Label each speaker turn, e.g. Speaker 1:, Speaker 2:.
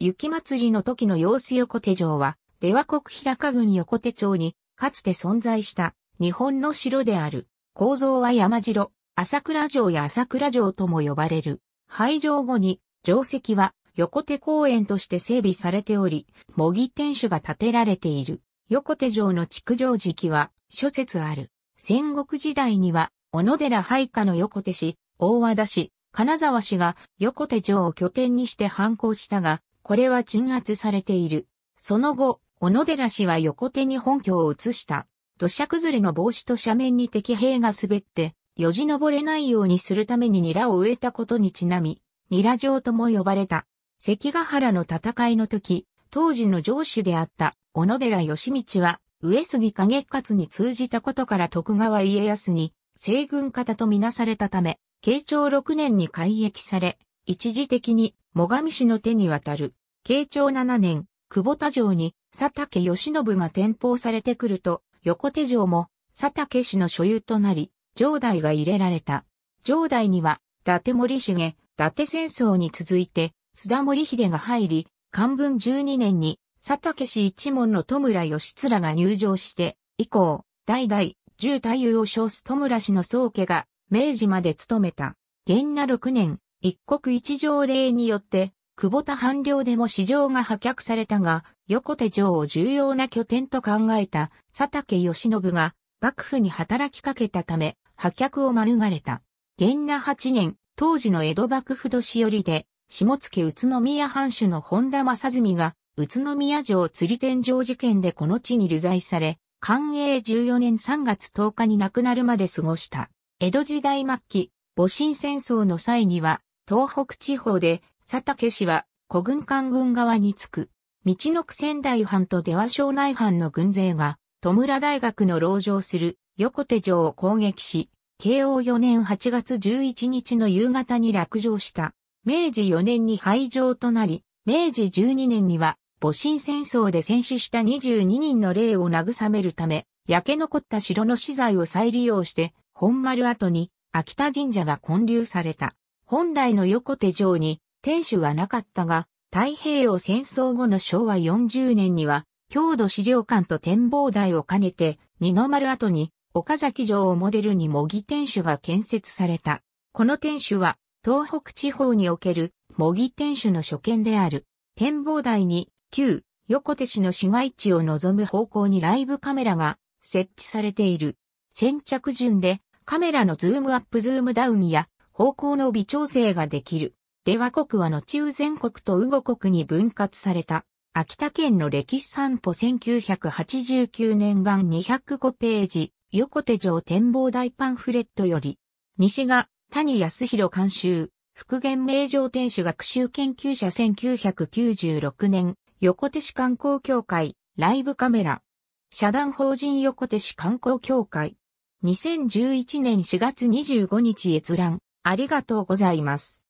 Speaker 1: 雪祭りの時の様子横手城は、出羽国平賀郡横手町に、かつて存在した、日本の城である。構造は山城、朝倉城や朝倉城とも呼ばれる。廃城後に、城跡は、横手公園として整備されており、模擬天守が建てられている。横手城の築城時期は、諸説ある。戦国時代には、小野寺配下の横手市、大和田市、金沢市が横手城を拠点にして反抗したが、これは鎮圧されている。その後、小野寺氏は横手に本拠を移した。土砂崩れの防止と斜面に敵兵が滑って、よじ登れないようにするためにニラを植えたことにちなみ、ニラ城とも呼ばれた。関ヶ原の戦いの時、当時の城主であった小野寺義道は、上杉景勝に通じたことから徳川家康に西軍方とみなされたため、慶長6年に改役され、一時的に最上氏の手に渡る。慶長7年、久保田城に佐竹義信が転封されてくると、横手城も佐竹氏の所有となり、城代が入れられた。城代には、伊達森重、伊達戦争に続いて、須田森秀が入り、漢文12年に、佐竹氏一門の戸村義貫が入城して、以降、代々、従太夫を称す戸村氏の宗家が、明治まで務めた。元那6年、一国一条令によって、久保田藩領でも市場が破却されたが、横手城を重要な拠点と考えた佐竹義信が幕府に働きかけたため、破却を免れた。元那8年、当時の江戸幕府年寄りで、下野宇都宮藩主の本田正純が、宇都宮城釣り天井事件でこの地に流罪され、寛永14年3月10日に亡くなるまで過ごした。江戸時代末期、戊辰戦争の際には、東北地方で佐竹氏は、古軍官軍側につく、道の区仙台藩と出羽庄内藩の軍勢が、戸村大学の牢城する横手城を攻撃し、慶応4年8月11日の夕方に落城した。明治4年に廃城となり、明治12年には、戊辰戦争で戦死した22人の霊を慰めるため、焼け残った城の資材を再利用して、本丸跡に秋田神社が建立された。本来の横手城に天守はなかったが、太平洋戦争後の昭和40年には、郷土資料館と展望台を兼ねて、二の丸跡に、岡崎城をモデルに模擬天守が建設された。この天守は、東北地方における模擬天守の所見である。展望台に、旧横手市の市街地を望む方向にライブカメラが設置されている。先着順でカメラのズームアップズームダウンや方向の微調整ができる。出羽国は後宇全国と宇後国に分割された。秋田県の歴史散歩1989年版205ページ、横手城展望台パンフレットより、西が谷康弘監修、復元名城天守学習研究者1996年、横手市観光協会、ライブカメラ、社団法人横手市観光協会、2011年4月25日閲覧、ありがとうございます。